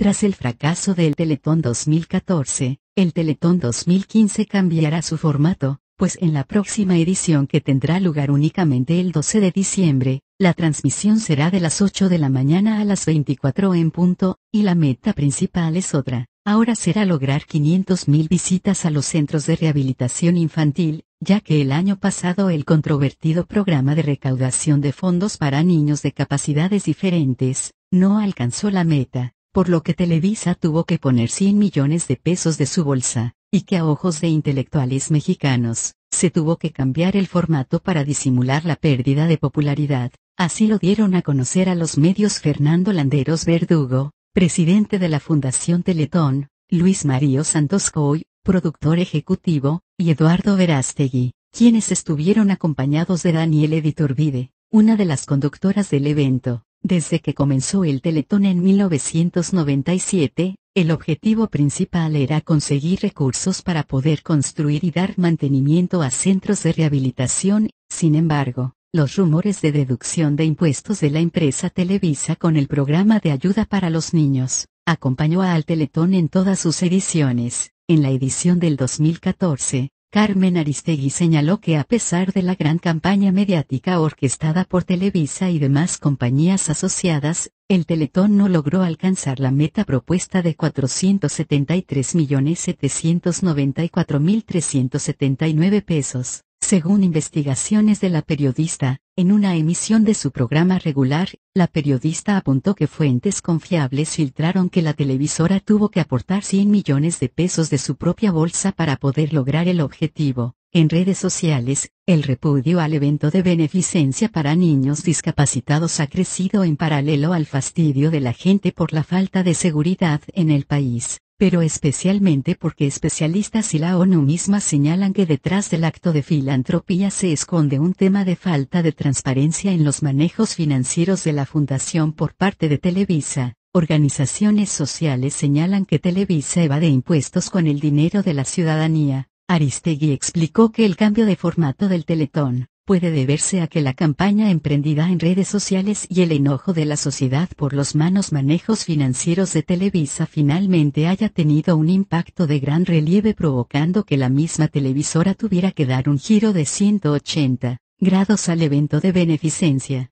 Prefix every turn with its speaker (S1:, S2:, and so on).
S1: Tras el fracaso del Teletón 2014, el Teletón 2015 cambiará su formato, pues en la próxima edición que tendrá lugar únicamente el 12 de diciembre, la transmisión será de las 8 de la mañana a las 24 en punto, y la meta principal es otra, ahora será lograr 500.000 visitas a los centros de rehabilitación infantil, ya que el año pasado el controvertido programa de recaudación de fondos para niños de capacidades diferentes, no alcanzó la meta por lo que Televisa tuvo que poner 100 millones de pesos de su bolsa, y que a ojos de intelectuales mexicanos, se tuvo que cambiar el formato para disimular la pérdida de popularidad. Así lo dieron a conocer a los medios Fernando Landeros Verdugo, presidente de la Fundación Teletón, Luis Mario Santos Coy, productor ejecutivo, y Eduardo Verástegui, quienes estuvieron acompañados de Daniel Editorvide, una de las conductoras del evento. Desde que comenzó el Teletón en 1997, el objetivo principal era conseguir recursos para poder construir y dar mantenimiento a centros de rehabilitación, sin embargo, los rumores de deducción de impuestos de la empresa Televisa con el programa de ayuda para los niños, acompañó al Teletón en todas sus ediciones. En la edición del 2014, Carmen Aristegui señaló que a pesar de la gran campaña mediática orquestada por Televisa y demás compañías asociadas, el Teletón no logró alcanzar la meta propuesta de 473.794.379 pesos. Según investigaciones de la periodista, en una emisión de su programa regular, la periodista apuntó que fuentes confiables filtraron que la televisora tuvo que aportar 100 millones de pesos de su propia bolsa para poder lograr el objetivo. En redes sociales, el repudio al evento de beneficencia para niños discapacitados ha crecido en paralelo al fastidio de la gente por la falta de seguridad en el país pero especialmente porque especialistas y la ONU misma señalan que detrás del acto de filantropía se esconde un tema de falta de transparencia en los manejos financieros de la fundación por parte de Televisa. Organizaciones sociales señalan que Televisa evade impuestos con el dinero de la ciudadanía. Aristegui explicó que el cambio de formato del Teletón, puede deberse a que la campaña emprendida en redes sociales y el enojo de la sociedad por los manos manejos financieros de Televisa finalmente haya tenido un impacto de gran relieve provocando que la misma televisora tuviera que dar un giro de 180 grados al evento de beneficencia.